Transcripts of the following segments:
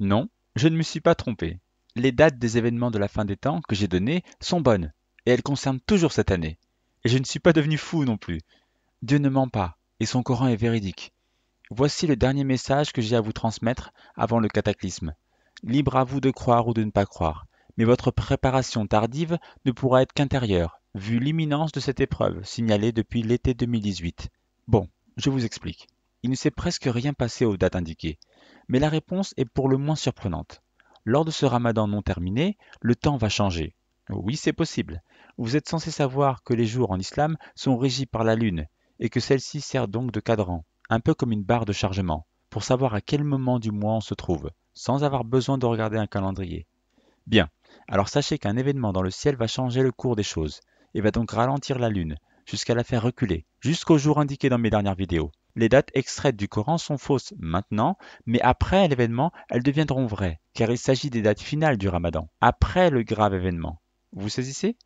Non, je ne me suis pas trompé. Les dates des événements de la fin des temps que j'ai données sont bonnes, et elles concernent toujours cette année. Et je ne suis pas devenu fou non plus. Dieu ne ment pas, et son Coran est véridique. Voici le dernier message que j'ai à vous transmettre avant le cataclysme. Libre à vous de croire ou de ne pas croire, mais votre préparation tardive ne pourra être qu'intérieure, vu l'imminence de cette épreuve signalée depuis l'été 2018. Bon, je vous explique. Il ne s'est presque rien passé aux dates indiquées mais la réponse est pour le moins surprenante. Lors de ce ramadan non terminé, le temps va changer. Oui, c'est possible. Vous êtes censé savoir que les jours en islam sont régis par la lune et que celle-ci sert donc de cadran, un peu comme une barre de chargement, pour savoir à quel moment du mois on se trouve, sans avoir besoin de regarder un calendrier. Bien, alors sachez qu'un événement dans le ciel va changer le cours des choses et va donc ralentir la lune jusqu'à la faire reculer, jusqu'au jour indiqué dans mes dernières vidéos. Les dates extraites du Coran sont fausses maintenant, mais après l'événement, elles deviendront vraies, car il s'agit des dates finales du Ramadan, après le grave événement. Vous saisissez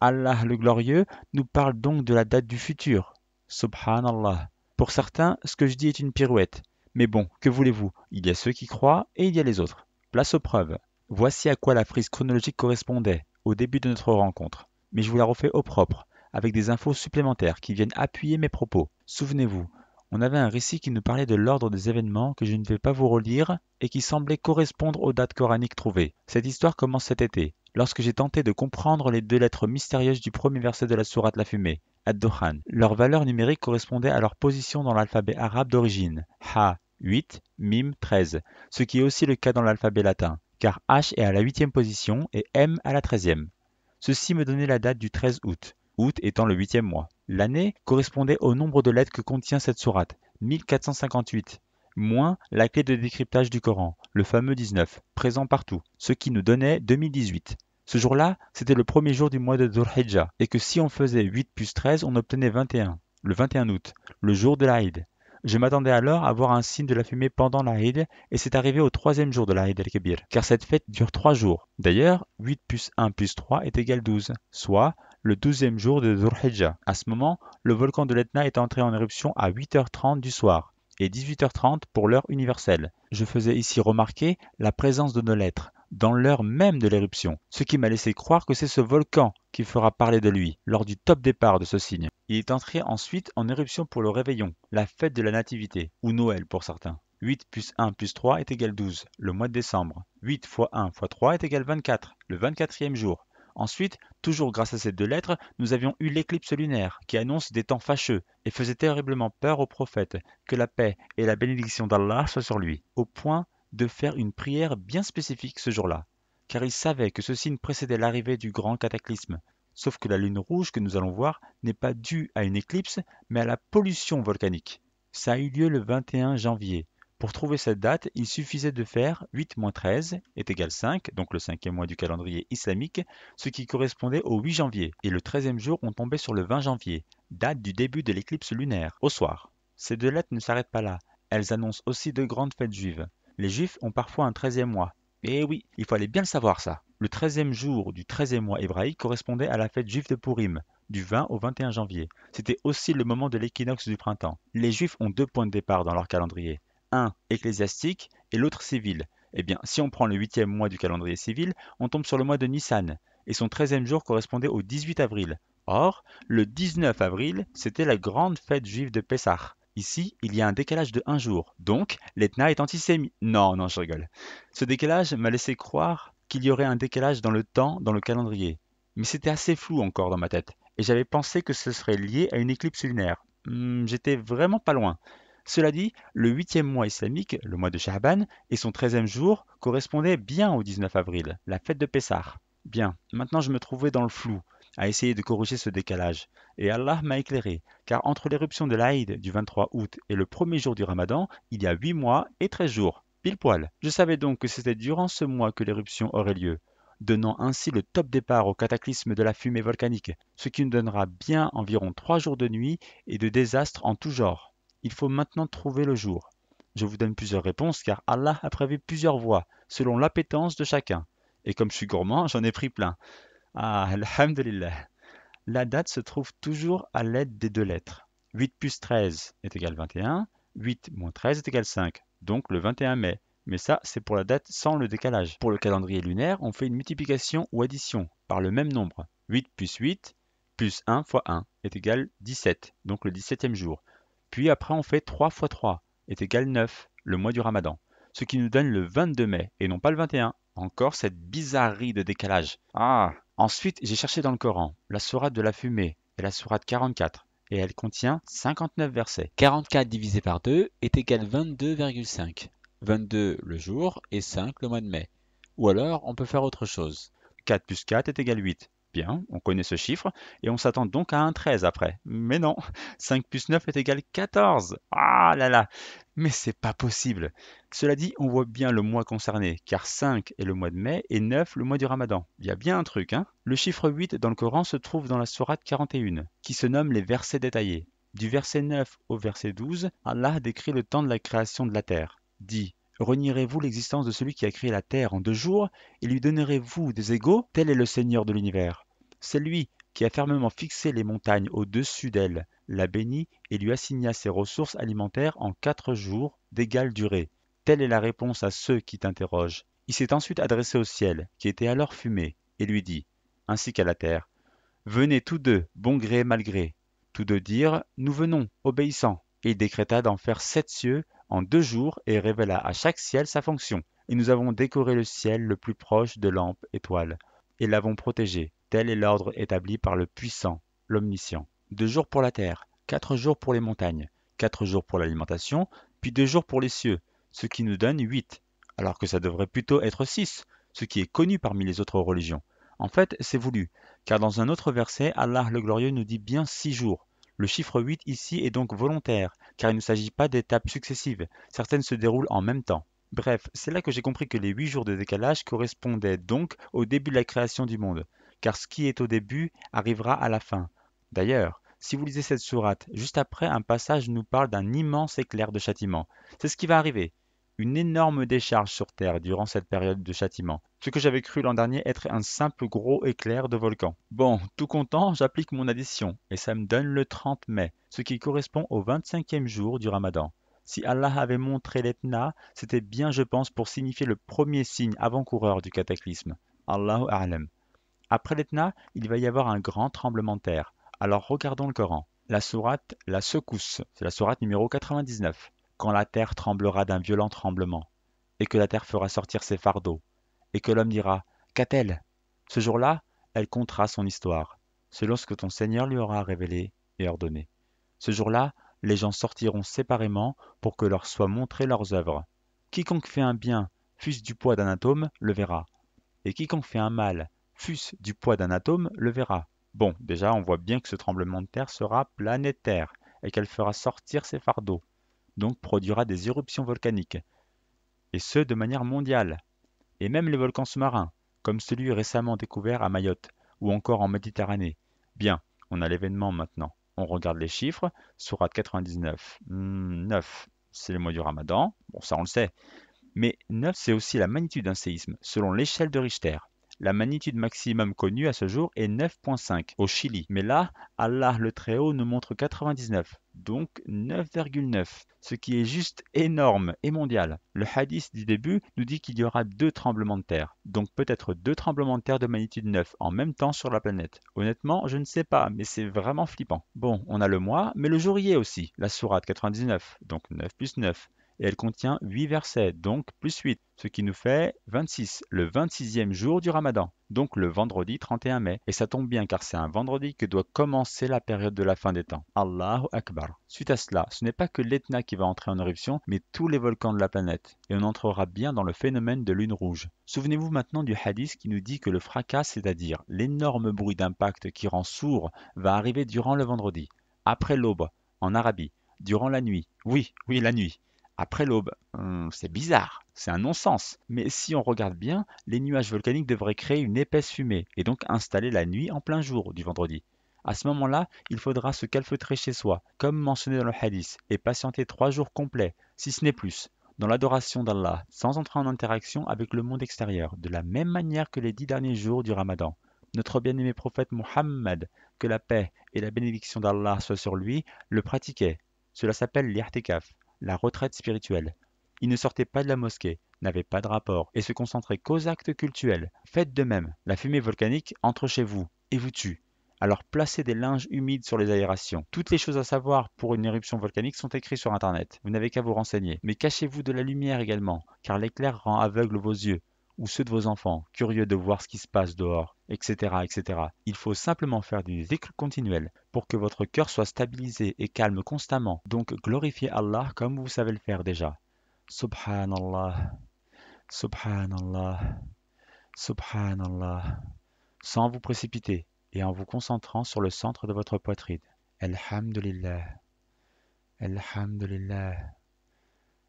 Allah le Glorieux nous parle donc de la date du futur. Subhanallah. Pour certains, ce que je dis est une pirouette. Mais bon, que voulez-vous Il y a ceux qui croient et il y a les autres. Place aux preuves. Voici à quoi la frise chronologique correspondait au début de notre rencontre. Mais je vous la refais au propre, avec des infos supplémentaires qui viennent appuyer mes propos. Souvenez-vous, on avait un récit qui nous parlait de l'ordre des événements que je ne vais pas vous relire et qui semblait correspondre aux dates coraniques trouvées. Cette histoire commence cet été, lorsque j'ai tenté de comprendre les deux lettres mystérieuses du premier verset de la sourate La Fumée, Ad-Dohan. Leur valeur numérique correspondait à leur position dans l'alphabet arabe d'origine, Ha 8, Mim 13, ce qui est aussi le cas dans l'alphabet latin, car H est à la huitième position et M à la treizième. Ceci me donnait la date du 13 août, août étant le huitième mois. L'année correspondait au nombre de lettres que contient cette sourate, 1458, moins la clé de décryptage du Coran, le fameux 19, présent partout, ce qui nous donnait 2018. Ce jour-là, c'était le premier jour du mois de Dhul-Hijjah, et que si on faisait 8 plus 13, on obtenait 21, le 21 août, le jour de l'Aïd. Je m'attendais alors à voir un signe de la fumée pendant l'Aïd, et c'est arrivé au troisième jour de l'Aïd al kabir car cette fête dure trois jours. D'ailleurs, 8 plus 1 plus 3 est égal 12, soit le e jour de Dhul-Hijjah. À ce moment, le volcan de l'Etna est entré en éruption à 8h30 du soir et 18h30 pour l'heure universelle. Je faisais ici remarquer la présence de nos lettres dans l'heure même de l'éruption, ce qui m'a laissé croire que c'est ce volcan qui fera parler de lui lors du top départ de ce signe. Il est entré ensuite en éruption pour le réveillon, la fête de la nativité, ou Noël pour certains. 8 plus 1 plus 3 est égal 12, le mois de décembre. 8 fois 1 fois 3 est égal 24, le 24e jour. Ensuite, toujours grâce à ces deux lettres, nous avions eu l'éclipse lunaire, qui annonce des temps fâcheux, et faisait terriblement peur au prophète, que la paix et la bénédiction d'Allah soient sur lui, au point de faire une prière bien spécifique ce jour-là, car il savait que ce signe précédait l'arrivée du grand cataclysme. Sauf que la lune rouge que nous allons voir n'est pas due à une éclipse, mais à la pollution volcanique. Ça a eu lieu le 21 janvier, pour trouver cette date, il suffisait de faire 8 13 est égal 5, donc le cinquième mois du calendrier islamique, ce qui correspondait au 8 janvier, et le 13e jour on tombait sur le 20 janvier, date du début de l'éclipse lunaire, au soir. Ces deux lettres ne s'arrêtent pas là, elles annoncent aussi de grandes fêtes juives. Les juifs ont parfois un 13e mois. Et eh oui, il fallait bien le savoir ça. Le 13e jour du 13e mois hébraïque correspondait à la fête juive de Purim, du 20 au 21 janvier. C'était aussi le moment de l'équinoxe du printemps. Les Juifs ont deux points de départ dans leur calendrier un ecclésiastique et l'autre civil. Eh bien, si on prend le huitième mois du calendrier civil, on tombe sur le mois de Nissan, et son treizième jour correspondait au 18 avril. Or, le 19 avril, c'était la grande fête juive de Pessah. Ici, il y a un décalage de un jour, donc l'Etna est antisémite. Non, non, je rigole. Ce décalage m'a laissé croire qu'il y aurait un décalage dans le temps, dans le calendrier. Mais c'était assez flou encore dans ma tête, et j'avais pensé que ce serait lié à une éclipse lunaire. Hmm, j'étais vraiment pas loin. Cela dit, le huitième mois islamique, le mois de Shahban, et son treizième jour correspondaient bien au 19 avril, la fête de Pessah. Bien, maintenant je me trouvais dans le flou, à essayer de corriger ce décalage. Et Allah m'a éclairé, car entre l'éruption de l'Aïd du 23 août et le premier jour du Ramadan, il y a huit mois et treize jours, pile poil. Je savais donc que c'était durant ce mois que l'éruption aurait lieu, donnant ainsi le top départ au cataclysme de la fumée volcanique, ce qui nous donnera bien environ trois jours de nuit et de désastres en tout genre. Il faut maintenant trouver le jour. Je vous donne plusieurs réponses car Allah a prévu plusieurs voies, selon l'appétence de chacun. Et comme je suis gourmand, j'en ai pris plein. Ah, alhamdulillah. La date se trouve toujours à l'aide des deux lettres. 8 plus 13 est égal 21, 8 moins 13 est égal 5, donc le 21 mai. Mais ça, c'est pour la date sans le décalage. Pour le calendrier lunaire, on fait une multiplication ou addition par le même nombre. 8 plus 8 plus 1 fois 1 est égal 17, donc le 17e jour. Puis après, on fait 3 x 3 est égal 9, le mois du ramadan. Ce qui nous donne le 22 mai et non pas le 21. Encore cette bizarrerie de décalage. Ah Ensuite, j'ai cherché dans le Coran la sourate de la fumée et la sourate 44 et elle contient 59 versets. 44 divisé par 2 est égal 22,5. 22 le jour et 5 le mois de mai. Ou alors, on peut faire autre chose. 4 plus 4 est égal 8. Bien, on connaît ce chiffre et on s'attend donc à un 13 après. Mais non, 5 plus 9 est égal 14. Ah là là, mais c'est pas possible. Cela dit, on voit bien le mois concerné, car 5 est le mois de mai et 9 le mois du ramadan. Il y a bien un truc, hein Le chiffre 8 dans le Coran se trouve dans la sourate 41, qui se nomme les versets détaillés. Du verset 9 au verset 12, Allah décrit le temps de la création de la terre. Dit Renierez-vous l'existence de celui qui a créé la terre en deux jours et lui donnerez-vous des égaux Tel est le Seigneur de l'univers. C'est lui qui a fermement fixé les montagnes au-dessus d'elle, la bénit et lui assigna ses ressources alimentaires en quatre jours d'égale durée. Telle est la réponse à ceux qui t'interrogent. Il s'est ensuite adressé au ciel, qui était alors fumé, et lui dit, ainsi qu'à la terre, Venez tous deux, bon gré, mal gré. Tous deux dirent, Nous venons, obéissant. Et il décréta d'en faire sept cieux en deux jours et révéla à chaque ciel sa fonction. Et nous avons décoré le ciel le plus proche de lampe étoile, et l'avons protégé. Tel est l'ordre établi par le puissant, l'omniscient. Deux jours pour la terre, quatre jours pour les montagnes, quatre jours pour l'alimentation, puis deux jours pour les cieux, ce qui nous donne huit, alors que ça devrait plutôt être six, ce qui est connu parmi les autres religions. En fait, c'est voulu, car dans un autre verset, Allah le Glorieux nous dit bien six jours. Le chiffre 8 ici est donc volontaire, car il ne s'agit pas d'étapes successives, certaines se déroulent en même temps. Bref, c'est là que j'ai compris que les huit jours de décalage correspondaient donc au début de la création du monde car ce qui est au début arrivera à la fin. D'ailleurs, si vous lisez cette sourate, juste après, un passage nous parle d'un immense éclair de châtiment. C'est ce qui va arriver. Une énorme décharge sur Terre durant cette période de châtiment. Ce que j'avais cru l'an dernier être un simple gros éclair de volcan. Bon, tout content, j'applique mon addition, et ça me donne le 30 mai, ce qui correspond au 25e jour du ramadan. Si Allah avait montré l'Etna, c'était bien, je pense, pour signifier le premier signe avant-coureur du cataclysme. Allahu A'lam. Après l'Etna, il va y avoir un grand tremblement de terre. Alors regardons le Coran. La sourate La Secousse, c'est la sourate numéro 99. Quand la terre tremblera d'un violent tremblement, et que la terre fera sortir ses fardeaux, et que l'homme dira Qu'a-t-elle Ce jour-là, elle comptera son histoire, selon ce que ton Seigneur lui aura révélé et ordonné. Ce jour-là, les gens sortiront séparément pour que leur soient montrées leurs œuvres. Quiconque fait un bien, fût-ce du poids d'un atome, le verra. Et quiconque fait un mal, fût du poids d'un atome, le verra. Bon, déjà, on voit bien que ce tremblement de terre sera planétaire et qu'elle fera sortir ses fardeaux, donc produira des éruptions volcaniques, et ce de manière mondiale. Et même les volcans sous-marins, comme celui récemment découvert à Mayotte ou encore en Méditerranée. Bien, on a l'événement maintenant. On regarde les chiffres. Sourate 99. 9, hmm, c'est le mois du ramadan. Bon, ça on le sait. Mais 9, c'est aussi la magnitude d'un séisme, selon l'échelle de Richter. La magnitude maximum connue à ce jour est 9.5 au Chili. Mais là, Allah le Très-Haut nous montre 99, donc 9,9, ce qui est juste énorme et mondial. Le hadith du début nous dit qu'il y aura deux tremblements de terre, donc peut-être deux tremblements de terre de magnitude 9 en même temps sur la planète. Honnêtement, je ne sais pas, mais c'est vraiment flippant. Bon, on a le mois, mais le jour y est aussi, la sourate 99, donc 9 plus 9 et elle contient 8 versets, donc plus 8, ce qui nous fait 26, le 26e jour du ramadan, donc le vendredi 31 mai. Et ça tombe bien car c'est un vendredi que doit commencer la période de la fin des temps. Allahu Akbar. Suite à cela, ce n'est pas que l'Etna qui va entrer en éruption, mais tous les volcans de la planète. Et on entrera bien dans le phénomène de lune rouge. Souvenez-vous maintenant du hadith qui nous dit que le fracas, c'est-à-dire l'énorme bruit d'impact qui rend sourd, va arriver durant le vendredi, après l'aube, en Arabie, durant la nuit. Oui, oui, la nuit après l'aube. Hum, c'est bizarre, c'est un non-sens. Mais si on regarde bien, les nuages volcaniques devraient créer une épaisse fumée et donc installer la nuit en plein jour du vendredi. À ce moment-là, il faudra se calfeutrer chez soi, comme mentionné dans le hadith, et patienter trois jours complets, si ce n'est plus, dans l'adoration d'Allah, sans entrer en interaction avec le monde extérieur, de la même manière que les dix derniers jours du ramadan. Notre bien-aimé prophète Mohammed, que la paix et la bénédiction d'Allah soient sur lui, le pratiquait. Cela s'appelle l'irtikaf la retraite spirituelle. Ils ne sortaient pas de la mosquée, n'avaient pas de rapport et se concentraient qu'aux actes cultuels. Faites de même, la fumée volcanique entre chez vous et vous tue. Alors placez des linges humides sur les aérations. Toutes les choses à savoir pour une éruption volcanique sont écrites sur Internet. Vous n'avez qu'à vous renseigner. Mais cachez-vous de la lumière également, car l'éclair rend aveugle vos yeux ou ceux de vos enfants, curieux de voir ce qui se passe dehors, etc. etc. Il faut simplement faire du zikr continuel pour que votre cœur soit stabilisé et calme constamment. Donc glorifiez Allah comme vous savez le faire déjà. Subhanallah, Subhanallah, Subhanallah, sans vous précipiter et en vous concentrant sur le centre de votre poitrine. Alhamdulillah, Alhamdulillah,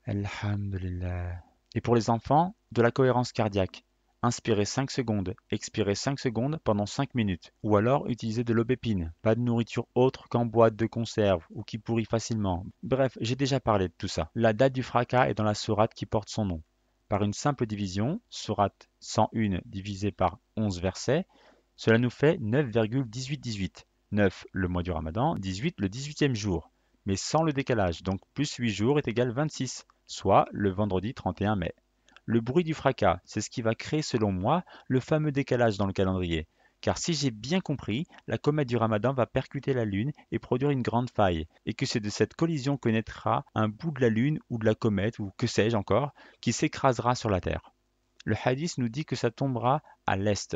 Alhamdulillah. Et pour les enfants, de la cohérence cardiaque. Inspirez 5 secondes, expirez 5 secondes pendant 5 minutes. Ou alors utilisez de l'aubépine, pas de nourriture autre qu'en boîte de conserve ou qui pourrit facilement. Bref, j'ai déjà parlé de tout ça. La date du fracas est dans la sourate qui porte son nom. Par une simple division, sourate 101 divisé par 11 versets, cela nous fait 9,1818. 9 le mois du ramadan, 18 le 18e jour, mais sans le décalage, donc plus 8 jours est égal 26 soit le vendredi 31 mai. Le bruit du fracas, c'est ce qui va créer selon moi le fameux décalage dans le calendrier. Car si j'ai bien compris, la comète du ramadan va percuter la Lune et produire une grande faille, et que c'est de cette collision que naîtra un bout de la Lune ou de la comète, ou que sais-je encore, qui s'écrasera sur la Terre. Le hadith nous dit que ça tombera à l'est,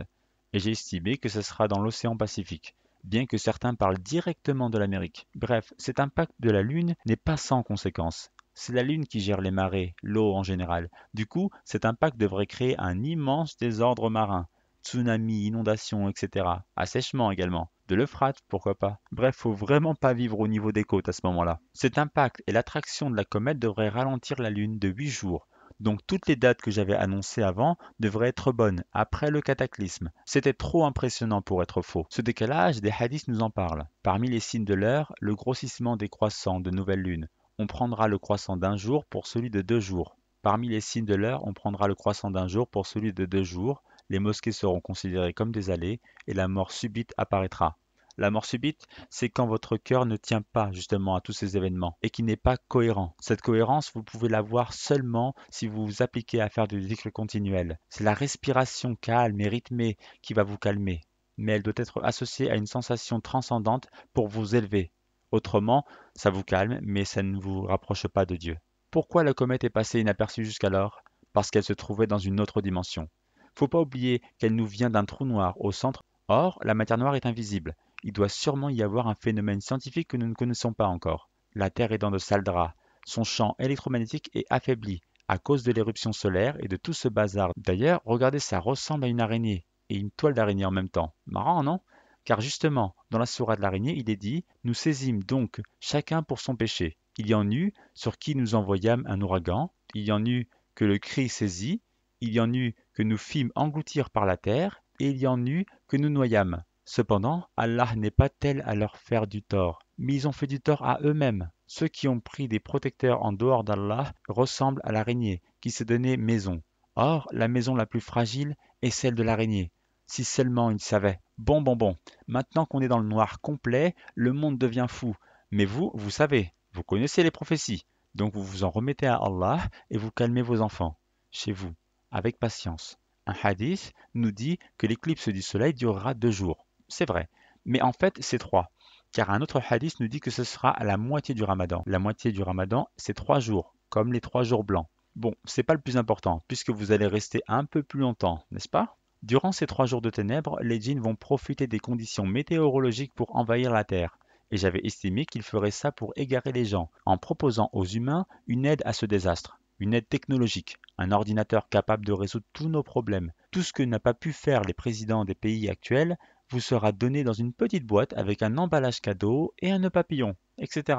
et j'ai estimé que ce sera dans l'océan Pacifique, bien que certains parlent directement de l'Amérique. Bref, cet impact de la Lune n'est pas sans conséquences. C'est la Lune qui gère les marées, l'eau en général. Du coup, cet impact devrait créer un immense désordre marin. tsunami, inondations, etc. Assèchement également. De l'Euphrate, pourquoi pas. Bref, faut vraiment pas vivre au niveau des côtes à ce moment-là. Cet impact et l'attraction de la comète devraient ralentir la Lune de 8 jours. Donc toutes les dates que j'avais annoncées avant devraient être bonnes après le cataclysme. C'était trop impressionnant pour être faux. Ce décalage, des hadiths nous en parle. Parmi les signes de l'heure, le grossissement des croissants de nouvelles lunes on prendra le croissant d'un jour pour celui de deux jours. Parmi les signes de l'heure, on prendra le croissant d'un jour pour celui de deux jours. Les mosquées seront considérées comme des allées et la mort subite apparaîtra. La mort subite, c'est quand votre cœur ne tient pas justement à tous ces événements et qui n'est pas cohérent. Cette cohérence, vous pouvez la voir seulement si vous vous appliquez à faire du cycle continuel. C'est la respiration calme et rythmée qui va vous calmer, mais elle doit être associée à une sensation transcendante pour vous élever. Autrement, ça vous calme, mais ça ne vous rapproche pas de Dieu. Pourquoi la comète est passée inaperçue jusqu'alors Parce qu'elle se trouvait dans une autre dimension. Faut pas oublier qu'elle nous vient d'un trou noir au centre. Or, la matière noire est invisible. Il doit sûrement y avoir un phénomène scientifique que nous ne connaissons pas encore. La Terre est dans de sales draps. Son champ électromagnétique est affaibli à cause de l'éruption solaire et de tout ce bazar. D'ailleurs, regardez, ça ressemble à une araignée et une toile d'araignée en même temps. Marrant, non car justement, dans la sourate de l'araignée, il est dit Nous saisîmes donc chacun pour son péché. Il y en eut sur qui nous envoyâmes un ouragan, il y en eut que le cri saisit, il y en eut que nous fîmes engloutir par la terre, et il y en eut que nous noyâmes. Cependant, Allah n'est pas tel à leur faire du tort, mais ils ont fait du tort à eux-mêmes. Ceux qui ont pris des protecteurs en dehors d'Allah ressemblent à l'araignée qui s'est donnée maison. Or, la maison la plus fragile est celle de l'araignée. Si seulement il savait. Bon, bon, bon. Maintenant qu'on est dans le noir complet, le monde devient fou. Mais vous, vous savez, vous connaissez les prophéties. Donc vous vous en remettez à Allah et vous calmez vos enfants, chez vous, avec patience. Un hadith nous dit que l'éclipse du soleil durera deux jours. C'est vrai. Mais en fait, c'est trois. Car un autre hadith nous dit que ce sera à la moitié du ramadan. La moitié du ramadan, c'est trois jours, comme les trois jours blancs. Bon, c'est pas le plus important, puisque vous allez rester un peu plus longtemps, n'est-ce pas Durant ces trois jours de ténèbres, les djinns vont profiter des conditions météorologiques pour envahir la Terre, et j'avais estimé qu'ils feraient ça pour égarer les gens, en proposant aux humains une aide à ce désastre, une aide technologique, un ordinateur capable de résoudre tous nos problèmes. Tout ce que n'a pas pu faire les présidents des pays actuels vous sera donné dans une petite boîte avec un emballage cadeau et un nœud papillon, etc.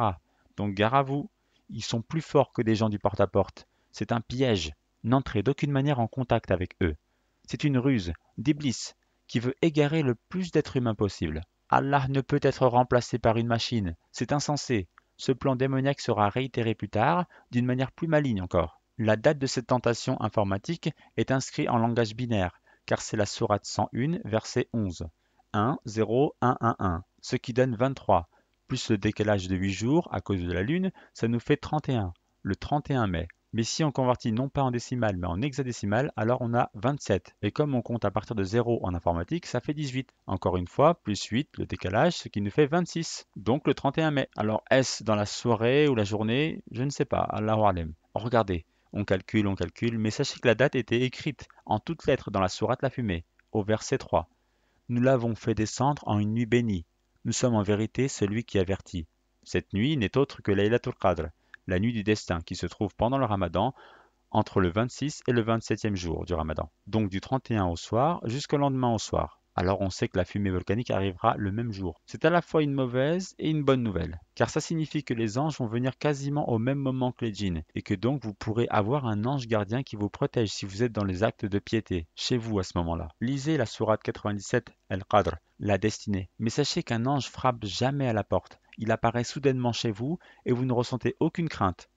Donc gare à vous, ils sont plus forts que des gens du porte-à-porte. C'est un piège. N'entrez d'aucune manière en contact avec eux. C'est une ruse d'Iblis qui veut égarer le plus d'êtres humains possible. Allah ne peut être remplacé par une machine, c'est insensé. Ce plan démoniaque sera réitéré plus tard, d'une manière plus maligne encore. La date de cette tentation informatique est inscrite en langage binaire, car c'est la sourate 101, verset 11. 1, 0, 1, 1, 1, ce qui donne 23. Plus le décalage de 8 jours à cause de la Lune, ça nous fait 31, le 31 mai. Mais si on convertit non pas en décimal, mais en hexadécimal, alors on a 27. Et comme on compte à partir de 0 en informatique, ça fait 18. Encore une fois, plus 8, le décalage, ce qui nous fait 26. Donc le 31 mai. Alors est-ce dans la soirée ou la journée Je ne sais pas. Allah Alem. Regardez, on calcule, on calcule, mais sachez que la date était écrite en toutes lettres dans la sourate La Fumée, au verset 3. Nous l'avons fait descendre en une nuit bénie. Nous sommes en vérité celui qui avertit. Cette nuit n'est autre que Laylatul Qadr la nuit du destin, qui se trouve pendant le ramadan, entre le 26 et le 27e jour du ramadan, donc du 31 au soir jusqu'au lendemain au soir. Alors on sait que la fumée volcanique arrivera le même jour. C'est à la fois une mauvaise et une bonne nouvelle, car ça signifie que les anges vont venir quasiment au même moment que les djinns, et que donc vous pourrez avoir un ange gardien qui vous protège si vous êtes dans les actes de piété, chez vous à ce moment-là. Lisez la sourate 97, El Qadr, la destinée, mais sachez qu'un ange frappe jamais à la porte il apparaît soudainement chez vous et vous ne ressentez aucune crainte.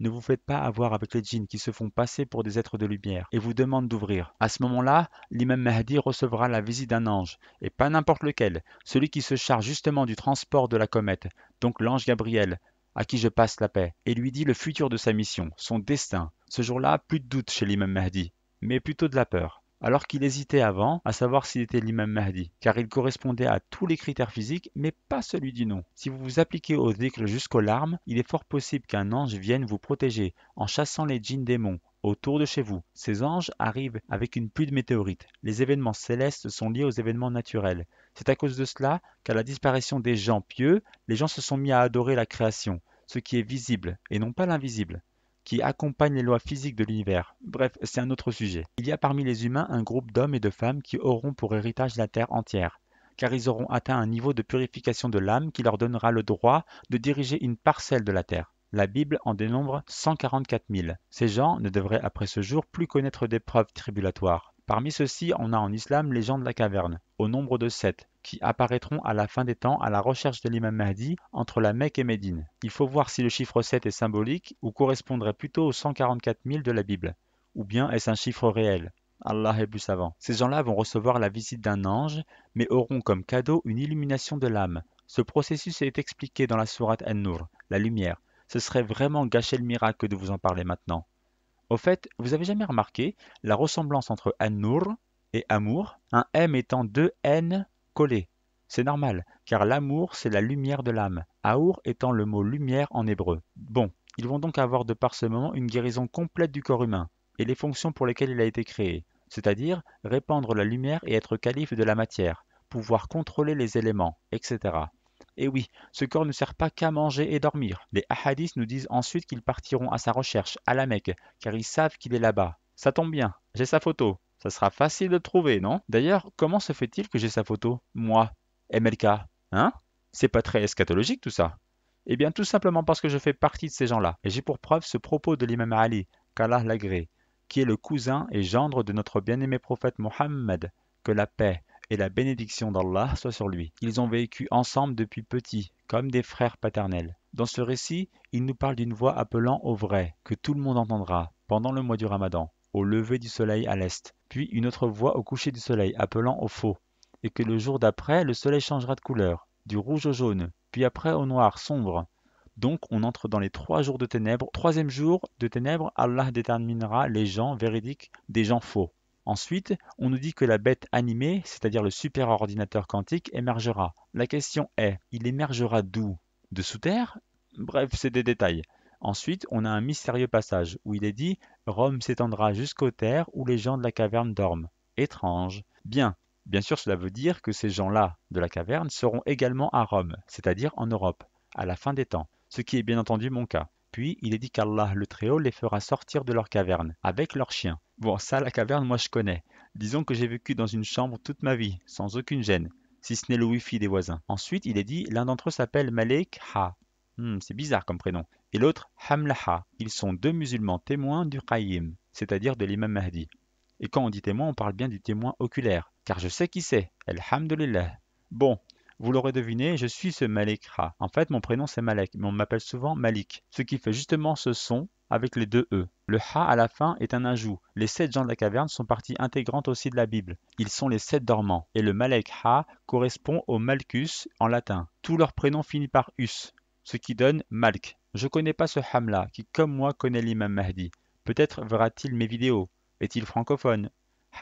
Ne vous faites pas avoir avec les djinns qui se font passer pour des êtres de lumière et vous demandent d'ouvrir. À ce moment-là, l'imam Mahdi recevra la visite d'un ange, et pas n'importe lequel, celui qui se charge justement du transport de la comète, donc l'ange Gabriel, à qui je passe la paix, et lui dit le futur de sa mission, son destin. Ce jour-là, plus de doute chez l'imam Mahdi, mais plutôt de la peur alors qu'il hésitait avant à savoir s'il était l'imam Mahdi, car il correspondait à tous les critères physiques, mais pas celui du nom. Si vous vous appliquez au dhikr jusqu'aux larmes, il est fort possible qu'un ange vienne vous protéger en chassant les djinns démons, autour de chez vous. Ces anges arrivent avec une pluie de météorites. Les événements célestes sont liés aux événements naturels. C'est à cause de cela qu'à la disparition des gens pieux, les gens se sont mis à adorer la création, ce qui est visible et non pas l'invisible qui accompagnent les lois physiques de l'univers. Bref, c'est un autre sujet. Il y a parmi les humains un groupe d'hommes et de femmes qui auront pour héritage la Terre entière, car ils auront atteint un niveau de purification de l'âme qui leur donnera le droit de diriger une parcelle de la Terre. La Bible en dénombre 144 000. Ces gens ne devraient après ce jour plus connaître d'épreuves tribulatoires. Parmi ceux-ci, on a en islam les gens de la caverne, au nombre de sept, qui apparaîtront à la fin des temps à la recherche de l'imam Mahdi entre la Mecque et Médine. Il faut voir si le chiffre 7 est symbolique ou correspondrait plutôt aux 144 000 de la Bible, ou bien est-ce un chiffre réel Allah est plus savant. Ces gens-là vont recevoir la visite d'un ange, mais auront comme cadeau une illumination de l'âme. Ce processus est expliqué dans la sourate An-Nur, la lumière. Ce serait vraiment gâcher le miracle de vous en parler maintenant. Au fait, vous avez jamais remarqué la ressemblance entre An-Nur et Amour, un M étant deux N Coller, C'est normal, car l'amour c'est la lumière de l'âme, aour étant le mot lumière en hébreu. Bon, ils vont donc avoir de par ce moment une guérison complète du corps humain, et les fonctions pour lesquelles il a été créé, c'est-à-dire répandre la lumière et être calife de la matière, pouvoir contrôler les éléments, etc. Et oui, ce corps ne sert pas qu'à manger et dormir. Les ahadiths nous disent ensuite qu'ils partiront à sa recherche, à la Mecque, car ils savent qu'il est là-bas. Ça tombe bien, j'ai sa photo. Ça sera facile de trouver, non D'ailleurs, comment se fait-il que j'ai sa photo Moi, MLK. Hein C'est pas très eschatologique tout ça. Eh bien, tout simplement parce que je fais partie de ces gens-là. Et j'ai pour preuve ce propos de l'imam Ali, qu'Allah Lagré, qui est le cousin et gendre de notre bien-aimé prophète Mohammed, que la paix et la bénédiction d'Allah soient sur lui. Ils ont vécu ensemble depuis petit, comme des frères paternels. Dans ce récit, il nous parle d'une voix appelant au vrai, que tout le monde entendra pendant le mois du Ramadan au lever du soleil à l'est, puis une autre voix au coucher du soleil appelant au faux, et que le jour d'après le soleil changera de couleur, du rouge au jaune, puis après au noir sombre. Donc on entre dans les trois jours de ténèbres. Troisième jour de ténèbres, Allah déterminera les gens véridiques des gens faux. Ensuite, on nous dit que la bête animée, c'est-à-dire le superordinateur quantique, émergera. La question est, il émergera d'où De sous terre Bref, c'est des détails. Ensuite, on a un mystérieux passage où il est dit Rome s'étendra jusqu'aux terres où les gens de la caverne dorment. Étrange. Bien, Bien sûr, cela veut dire que ces gens-là de la caverne seront également à Rome, c'est-à-dire en Europe, à la fin des temps, ce qui est bien entendu mon cas. Puis il est dit qu'Allah le Très-Haut les fera sortir de leur caverne, avec leurs chiens. Bon, ça, la caverne, moi je connais. Disons que j'ai vécu dans une chambre toute ma vie, sans aucune gêne, si ce n'est le wifi des voisins. Ensuite, il est dit l'un d'entre eux s'appelle Malik Ha, Hmm, c'est bizarre comme prénom. Et l'autre, Hamlaha. Ils sont deux musulmans témoins du Qayyim, c'est-à-dire de l'imam Mahdi. Et quand on dit témoin, on parle bien du témoin oculaire, car je sais qui c'est. Alhamdulillah. Bon, vous l'aurez deviné, je suis ce Malekra. En fait, mon prénom c'est Malek, mais on m'appelle souvent Malik, ce qui fait justement ce son avec les deux E. Le Ha à la fin est un ajout. Les sept gens de la caverne sont partie intégrante aussi de la Bible. Ils sont les sept dormants. Et le Malek Ha correspond au Malchus en latin. Tout leur prénom finit par Us ce qui donne Malk. Je connais pas ce Hamla qui, comme moi, connaît l'imam Mahdi. Peut-être verra-t-il mes vidéos. Est-il francophone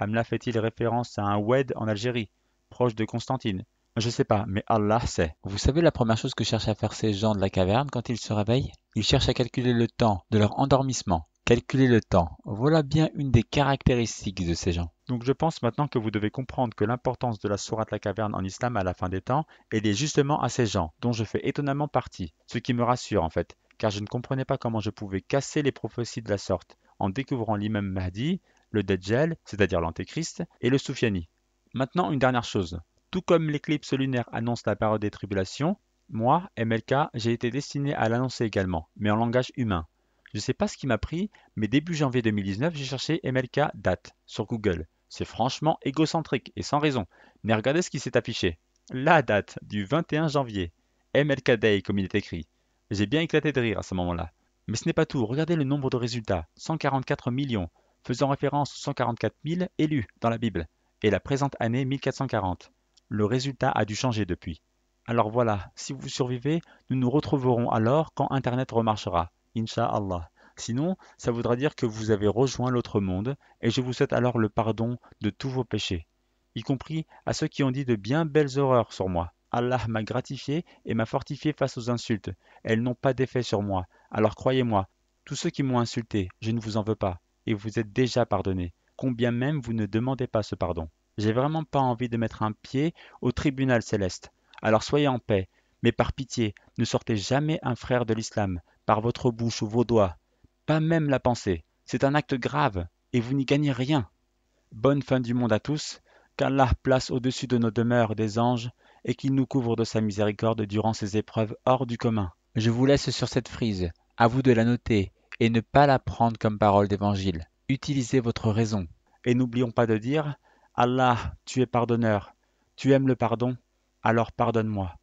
Hamla fait-il référence à un Wed en Algérie, proche de Constantine Je sais pas, mais Allah sait. Vous savez la première chose que cherchent à faire ces gens de la caverne quand ils se réveillent Ils cherchent à calculer le temps de leur endormissement. Calculer le temps, voilà bien une des caractéristiques de ces gens. Donc je pense maintenant que vous devez comprendre que l'importance de la sourate la caverne en islam à la fin des temps, est est justement à ces gens, dont je fais étonnamment partie, ce qui me rassure en fait, car je ne comprenais pas comment je pouvais casser les prophéties de la sorte, en découvrant l'imam Mahdi, le Dajjal, c'est-à-dire l'Antéchrist, et le Soufiani. Maintenant une dernière chose, tout comme l'éclipse lunaire annonce la période des tribulations, moi, MLK, j'ai été destiné à l'annoncer également, mais en langage humain. Je ne sais pas ce qui m'a pris, mais début janvier 2019, j'ai cherché MLK date sur Google. C'est franchement égocentrique et sans raison. Mais regardez ce qui s'est affiché. La date du 21 janvier. MLK Day comme il est écrit. J'ai bien éclaté de rire à ce moment-là. Mais ce n'est pas tout, regardez le nombre de résultats, 144 millions, faisant référence aux 144 000 élus dans la Bible, et la présente année 1440. Le résultat a dû changer depuis. Alors voilà, si vous survivez, nous nous retrouverons alors quand Internet remarchera. Inch'Allah. Sinon, ça voudra dire que vous avez rejoint l'autre monde, et je vous souhaite alors le pardon de tous vos péchés, y compris à ceux qui ont dit de bien belles horreurs sur moi. Allah m'a gratifié et m'a fortifié face aux insultes. Elles n'ont pas d'effet sur moi. Alors croyez-moi, tous ceux qui m'ont insulté, je ne vous en veux pas, et vous êtes déjà pardonnés, combien même vous ne demandez pas ce pardon. J'ai vraiment pas envie de mettre un pied au tribunal céleste. Alors soyez en paix, mais par pitié, ne sortez jamais un frère de l'islam, par votre bouche ou vos doigts, pas même la pensée. C'est un acte grave, et vous n'y gagnez rien. Bonne fin du monde à tous, qu'Allah place au-dessus de nos demeures des anges, et qu'il nous couvre de sa miséricorde durant ces épreuves hors du commun. Je vous laisse sur cette frise, à vous de la noter, et ne pas la prendre comme parole d'évangile. Utilisez votre raison. Et n'oublions pas de dire, Allah, tu es pardonneur, tu aimes le pardon, alors pardonne-moi.